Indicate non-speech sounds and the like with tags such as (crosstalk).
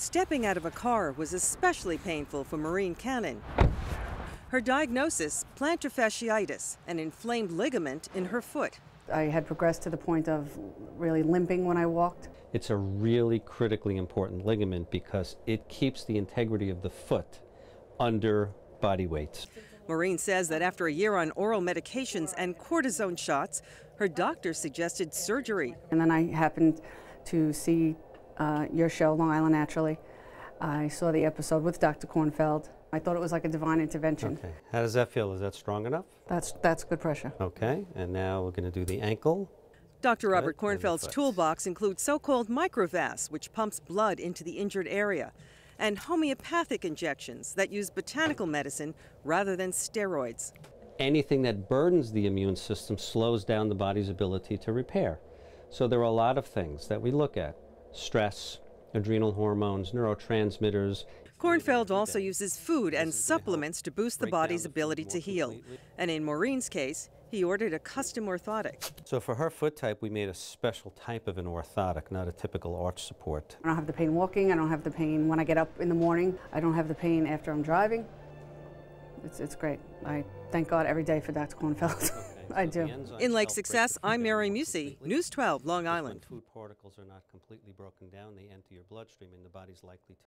Stepping out of a car was especially painful for Marine Cannon. Her diagnosis, plantar fasciitis, an inflamed ligament in her foot. I had progressed to the point of really limping when I walked. It's a really critically important ligament because it keeps the integrity of the foot under body weight. Maureen says that after a year on oral medications and cortisone shots, her doctor suggested surgery. And then I happened to see uh, your show, Long Island Naturally. I saw the episode with Dr. Kornfeld. I thought it was like a divine intervention. Okay. How does that feel? Is that strong enough? That's, that's good pressure. Okay. And now we're going to do the ankle. Dr. Robert good. Kornfeld's toolbox includes so called microvas, which pumps blood into the injured area, and homeopathic injections that use botanical medicine rather than steroids. Anything that burdens the immune system slows down the body's ability to repair. So there are a lot of things that we look at stress, adrenal hormones, neurotransmitters. Kornfeld also uses food and supplements to boost the body's ability to heal. And in Maureen's case, he ordered a custom orthotic. So for her foot type, we made a special type of an orthotic, not a typical arch support. I don't have the pain walking. I don't have the pain when I get up in the morning. I don't have the pain after I'm driving. It's, it's great. I thank God every day for Dr. Kornfeld. (laughs) I do. In Lake Success, I'm Mary Musi, News 12, Long Island. food particles are not completely broken down, they enter your bloodstream and the body's likely to